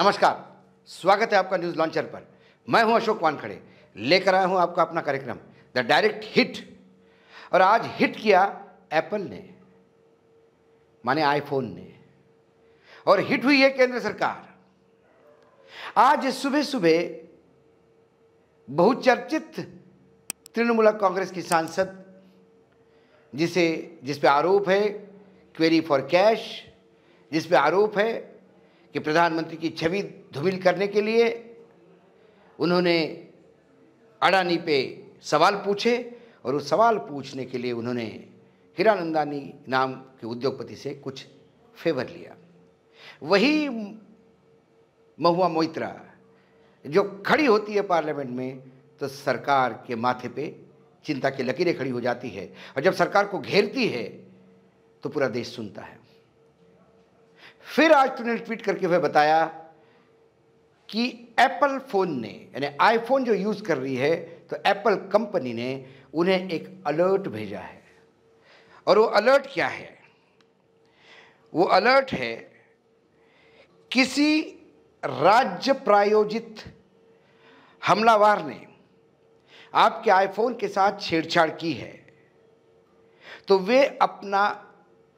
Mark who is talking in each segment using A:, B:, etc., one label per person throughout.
A: नमस्कार स्वागत है आपका न्यूज़ लॉन्चर पर मैं हूं अशोक वानखड़े लेकर आया हूं आपका अपना कार्यक्रम द डायरेक्ट हिट और आज हिट किया एप्पल ने माने आईफोन ने और हिट हुई है केंद्र सरकार आज सुबह सुबह बहुचर्चित तृणमूल कांग्रेस की सांसद जिसे जिस पे आरोप है क्वेरी फॉर कैश जिस पे आरोप है कि प्रधानमंत्री की छवि धुमिल करने के लिए उन्होंने अडानी पे सवाल पूछे और उस सवाल पूछने के लिए उन्होंने हिरानंदानी नाम के उद्योगपति से कुछ फेवर लिया वही महुआ मोइत्रा जो खड़ी होती है पार्लियामेंट में तो सरकार के माथे पे चिंता की लकीरें खड़ी हो जाती है और जब सरकार को घेरती है तो पूरा देश सुनता है फिर आज तूने ट्वीट करके वह बताया कि एप्पल फ़ोन ने यानी आईफोन जो यूज़ कर रही है तो एप्पल कंपनी ने उन्हें एक अलर्ट भेजा है और वो अलर्ट क्या है वो अलर्ट है किसी राज्य प्रायोजित हमलावार ने आपके आईफोन के साथ छेड़छाड़ की है तो वे अपना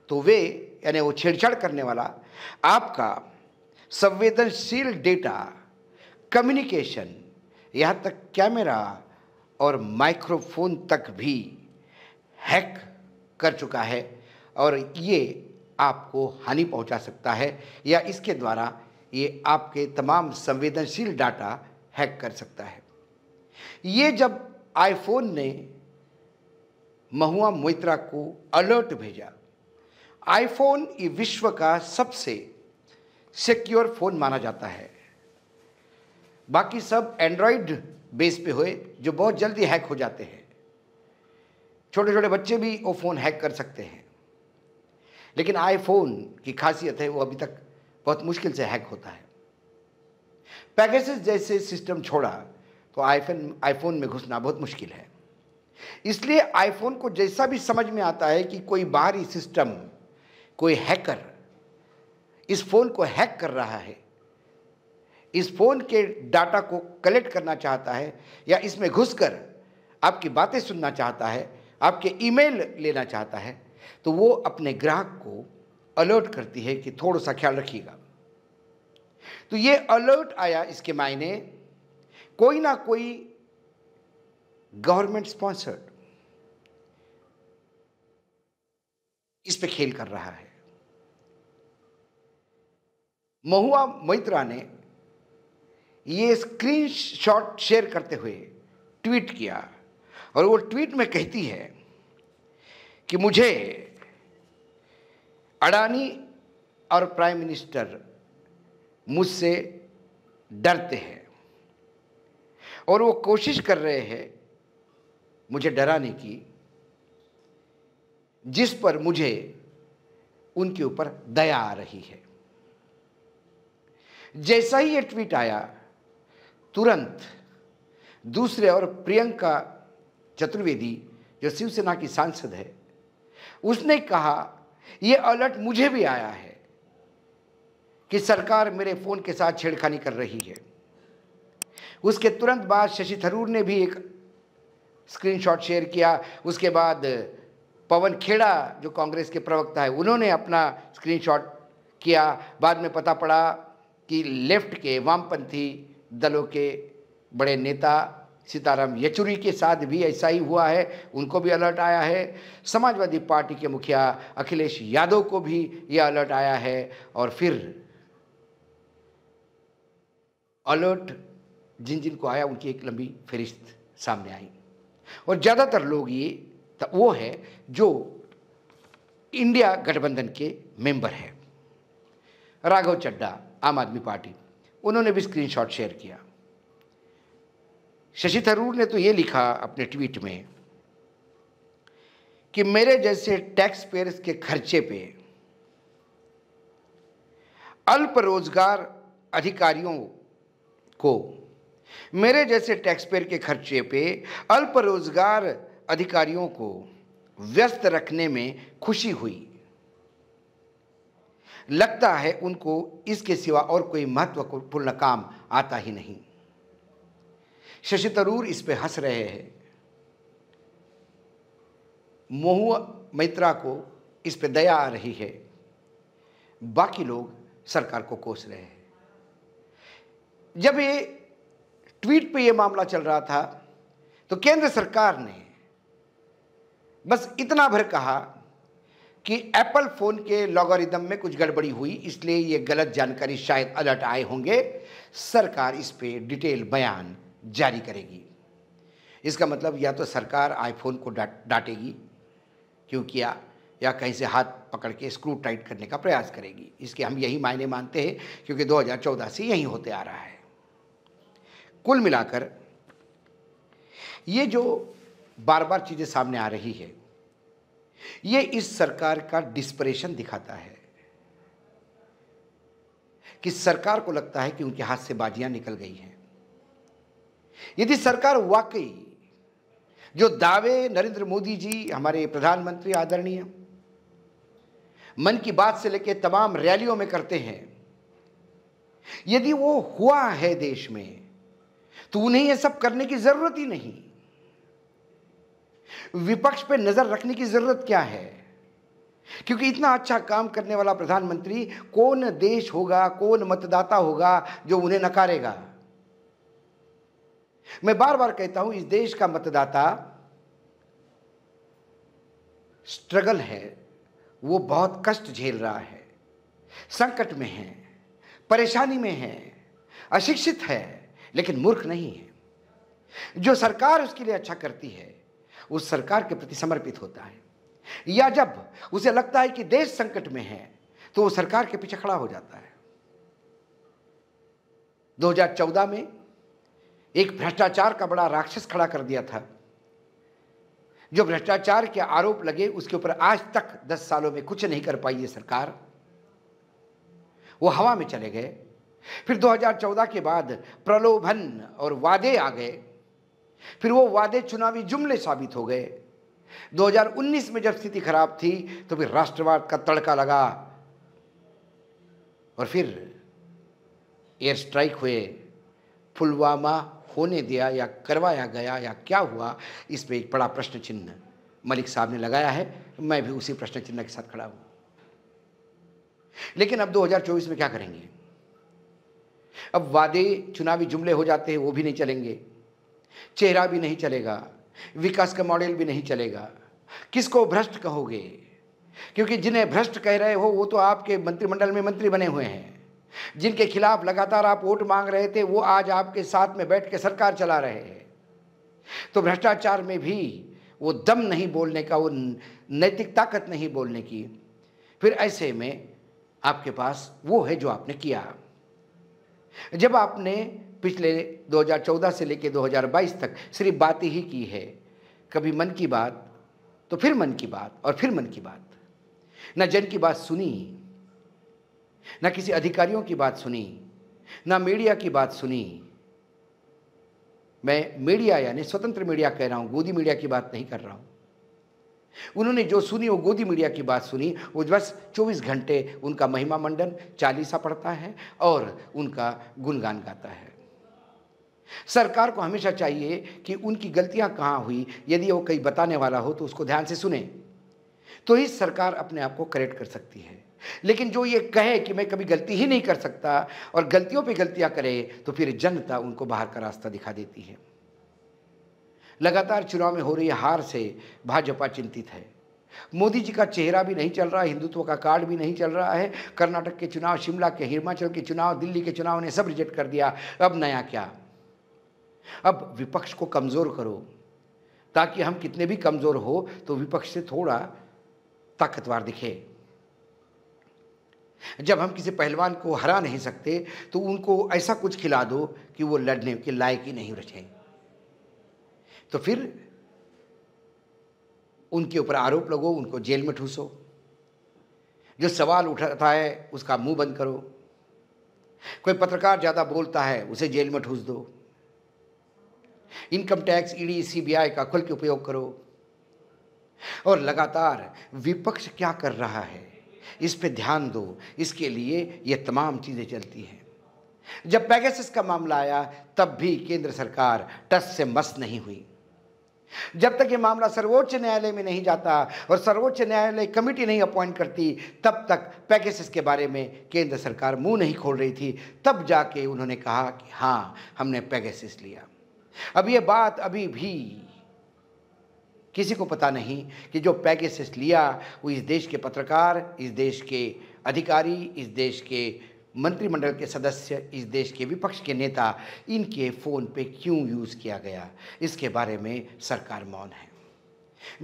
A: तो वे यानी वो छेड़छाड़ करने वाला आपका संवेदनशील डेटा कम्युनिकेशन यहाँ तक कैमरा और माइक्रोफोन तक भी हैक कर चुका है और ये आपको हानि पहुंचा सकता है या इसके द्वारा ये आपके तमाम संवेदनशील डाटा हैक कर सकता है ये जब आईफोन ने महुआ मोइत्रा को अलर्ट भेजा आईफोन ये विश्व का सबसे सिक्योर फ़ोन माना जाता है बाकी सब एंड्रॉयड बेस पे हुए जो बहुत जल्दी हैक हो जाते हैं छोटे छोटे बच्चे भी वो फ़ोन हैक कर सकते हैं लेकिन आईफोन की खासियत है वो अभी तक बहुत मुश्किल से हैक होता है पैकेजेस जैसे सिस्टम छोड़ा तो आईफोन आईफोन में घुसना बहुत मुश्किल है इसलिए आईफोन को जैसा भी समझ में आता है कि कोई बाहरी सिस्टम कोई हैकर इस फ़ोन को हैक कर रहा है इस फ़ोन के डाटा को कलेक्ट करना चाहता है या इसमें घुसकर आपकी बातें सुनना चाहता है आपके ईमेल लेना चाहता है तो वो अपने ग्राहक को अलर्ट करती है कि थोड़ा सा ख्याल रखिएगा तो ये अलर्ट आया इसके मायने कोई ना कोई गवर्नमेंट स्पॉन्सर्ड इस पे खेल कर रहा है महुआ मैत्रा ने ये स्क्रीन शॉट शेयर करते हुए ट्वीट किया और वो ट्वीट में कहती है कि मुझे अडानी और प्राइम मिनिस्टर मुझसे डरते हैं और वो कोशिश कर रहे हैं मुझे डराने की जिस पर मुझे उनके ऊपर दया आ रही है जैसा ही ये ट्वीट आया तुरंत दूसरे और प्रियंका चतुर्वेदी जो शिवसेना की सांसद है उसने कहा यह अलर्ट मुझे भी आया है कि सरकार मेरे फ़ोन के साथ छेड़खानी कर रही है उसके तुरंत बाद शशि थरूर ने भी एक स्क्रीनशॉट शेयर किया उसके बाद पवन खेड़ा जो कांग्रेस के प्रवक्ता है उन्होंने अपना स्क्रीनशॉट किया बाद में पता पड़ा कि लेफ्ट के वामपंथी दलों के बड़े नेता सीताराम येचुरी के साथ भी ऐसा ही हुआ है उनको भी अलर्ट आया है समाजवादी पार्टी के मुखिया अखिलेश यादव को भी ये अलर्ट आया है और फिर अलर्ट जिन जिन को आया उनकी एक लंबी फहरिस्त सामने आई और ज़्यादातर लोग ये तो वो है जो इंडिया गठबंधन के मेंबर है राघव चड्डा आम आदमी पार्टी उन्होंने भी स्क्रीनशॉट शेयर किया शशि थरूर ने तो ये लिखा अपने ट्वीट में कि मेरे जैसे टैक्स पेयर्स के खर्चे पे अल्प रोजगार अधिकारियों को मेरे जैसे टैक्स पेयर के खर्चे पे अल्प रोजगार अधिकारियों को व्यस्त रखने में खुशी हुई लगता है उनको इसके सिवा और कोई महत्वपूर्ण काम आता ही नहीं शशि तरूर इस पर हंस रहे हैं मोह मित्रा को इस पर दया आ रही है बाकी लोग सरकार को कोस रहे हैं जब ये ट्वीट पे ये मामला चल रहा था तो केंद्र सरकार ने बस इतना भर कहा कि एप्पल फ़ोन के लॉगरिदम में कुछ गड़बड़ी हुई इसलिए ये गलत जानकारी शायद अलर्ट आए होंगे सरकार इस पर डिटेल बयान जारी करेगी इसका मतलब या तो सरकार आईफोन को डांटेगी क्यों किया या कहीं से हाथ पकड़ के स्क्रू टाइट करने का प्रयास करेगी इसके हम यही मायने मानते हैं क्योंकि 2014 से यही होते आ रहा है कुल मिलाकर ये जो बार बार चीज़ें सामने आ रही है यह इस सरकार का डिस्परेशन दिखाता है कि सरकार को लगता है कि उनके हाथ से बाजियां निकल गई हैं यदि सरकार वाकई जो दावे नरेंद्र मोदी जी हमारे प्रधानमंत्री आदरणीय मन की बात से लेकर तमाम रैलियों में करते हैं यदि वो हुआ है देश में तो उन्हें ये सब करने की ज़रूरत ही नहीं विपक्ष पे नज़र रखने की ज़रूरत क्या है क्योंकि इतना अच्छा काम करने वाला प्रधानमंत्री कौन देश होगा कौन मतदाता होगा जो उन्हें नकारेगा मैं बार बार कहता हूं इस देश का मतदाता स्ट्रगल है वो बहुत कष्ट झेल रहा है संकट में है परेशानी में है अशिक्षित है लेकिन मूर्ख नहीं है जो सरकार उसके लिए अच्छा करती है उस सरकार के प्रति समर्पित होता है या जब उसे लगता है कि देश संकट में है तो वो सरकार के पीछे खड़ा हो जाता है 2014 में एक भ्रष्टाचार का बड़ा राक्षस खड़ा कर दिया था जो भ्रष्टाचार के आरोप लगे उसके ऊपर आज तक 10 सालों में कुछ नहीं कर पाई ये सरकार वो हवा में चले गए फिर 2014 के बाद प्रलोभन और वादे आ गए फिर वो वादे चुनावी जुमले साबित हो गए 2019 में जब स्थिति खराब थी तो फिर राष्ट्रवाद का तड़का लगा और फिर एयर स्ट्राइक हुए पुलवामा होने दिया या करवाया गया या क्या हुआ इस पर एक बड़ा प्रश्न चिन्ह मलिक साहब ने लगाया है मैं भी उसी प्रश्न चिन्ह के साथ खड़ा हूं लेकिन अब 2024 में क्या करेंगे अब वादे चुनावी जुमले हो जाते हैं वो भी नहीं चलेंगे चेहरा भी नहीं चलेगा विकास का मॉडल भी नहीं चलेगा किसको भ्रष्ट कहोगे क्योंकि जिन्हें भ्रष्ट कह रहे हो वो तो आपके मंत्रिमंडल में मंत्री बने हुए हैं जिनके खिलाफ लगातार आप वोट मांग रहे थे वो आज आपके साथ में बैठ के सरकार चला रहे हैं तो भ्रष्टाचार में भी वो दम नहीं बोलने का वो नैतिक ताकत नहीं बोलने की फिर ऐसे में आपके पास वो है जो आपने किया जब आपने पिछले 2014 से लेकर 2022 तक सिर्फ बात ही की है कभी मन की बात तो फिर मन की बात और फिर मन की बात न जन की बात सुनी न किसी अधिकारियों की बात सुनी न मीडिया की बात सुनी मैं मीडिया यानी स्वतंत्र मीडिया कह रहा हूँ गोदी मीडिया की बात नहीं कर रहा हूँ उन्होंने जो सुनी वो गोदी मीडिया की बात सुनी वो बस 24 घंटे उनका महिमा मंडन चालीसा पढ़ता है और उनका गुणगान गाता है सरकार को हमेशा चाहिए कि उनकी गलतियां कहां हुई यदि वो कहीं बताने वाला हो तो उसको ध्यान से सुने तो ही सरकार अपने आप को करेक्ट कर सकती है लेकिन जो ये कहे कि मैं कभी गलती ही नहीं कर सकता और गलतियों पे गलतियां करे तो फिर जनता उनको बाहर का रास्ता दिखा देती है लगातार चुनाव में हो रही हार से भाजपा चिंतित है मोदी जी का चेहरा भी नहीं चल रहा है हिंदुत्व का कार्ड भी नहीं चल रहा है कर्नाटक के चुनाव शिमला के हिमाचल के चुनाव दिल्ली के चुनाव ने सब रिजेक्ट कर दिया अब नया क्या अब विपक्ष को कमज़ोर करो ताकि हम कितने भी कमज़ोर हो तो विपक्ष से थोड़ा ताकतवर दिखे जब हम किसी पहलवान को हरा नहीं सकते तो उनको ऐसा कुछ खिला दो कि वो लड़ने के लायक ही नहीं रचें तो फिर उनके ऊपर आरोप लगो उनको जेल में ठूसो जो सवाल उठाता है उसका मुंह बंद करो कोई पत्रकार ज़्यादा बोलता है उसे जेल में ठूस दो इनकम टैक्स ईडी सीबीआई का खुल के उपयोग करो और लगातार विपक्ष क्या कर रहा है इस पे ध्यान दो इसके लिए ये तमाम चीज़ें चलती हैं जब पैगेसिस का मामला आया तब भी केंद्र सरकार टस से मस नहीं हुई जब तक ये मामला सर्वोच्च न्यायालय में नहीं जाता और सर्वोच्च न्यायालय कमेटी नहीं अपॉइंट करती तब तक पैकेसेस के बारे में केंद्र सरकार मुंह नहीं खोल रही थी तब जाके उन्होंने कहा कि हाँ हमने पैकेसेस लिया अब ये बात अभी भी किसी को पता नहीं कि जो पैकेज लिया वो इस देश के पत्रकार इस देश के अधिकारी इस देश के मंत्रिमंडल के सदस्य इस देश के विपक्ष के नेता इनके फ़ोन पे क्यों यूज़ किया गया इसके बारे में सरकार मौन है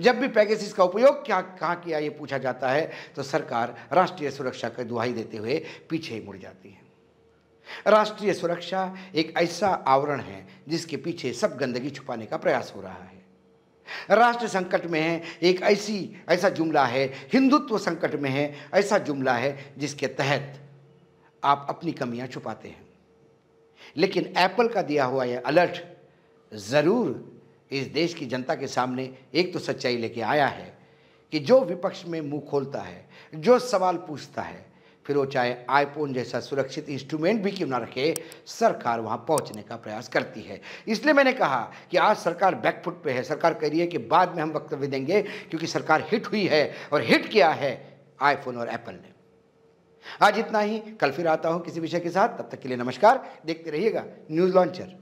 A: जब भी पैकेज का उपयोग क्या कहाँ किया ये पूछा जाता है तो सरकार राष्ट्रीय सुरक्षा की दुहाई देते हुए पीछे ही मुड़ जाती है राष्ट्रीय सुरक्षा एक ऐसा आवरण है जिसके पीछे सब गंदगी छुपाने का प्रयास हो रहा है राष्ट्र संकट में है एक ऐसी ऐसा जुमला है हिंदुत्व संकट में है ऐसा जुमला है जिसके तहत आप अपनी कमियां छुपाते हैं लेकिन एप्पल का दिया हुआ यह अलर्ट ज़रूर इस देश की जनता के सामने एक तो सच्चाई लेके आया है कि जो विपक्ष में मुंह खोलता है जो सवाल पूछता है फिर वो चाहे आईफोन जैसा सुरक्षित इंस्ट्रूमेंट भी क्यों ना रखे सरकार वहाँ पहुँचने का प्रयास करती है इसलिए मैंने कहा कि आज सरकार बैकफुट पे है सरकार कह रही है कि बाद में हम वक्तव्य देंगे क्योंकि सरकार हिट हुई है और हिट किया है आईफोन और एप्पल ने आज इतना ही कल फिर आता हूँ किसी विषय के साथ तब तक के लिए नमस्कार देखते रहिएगा न्यूज़ लॉन्चर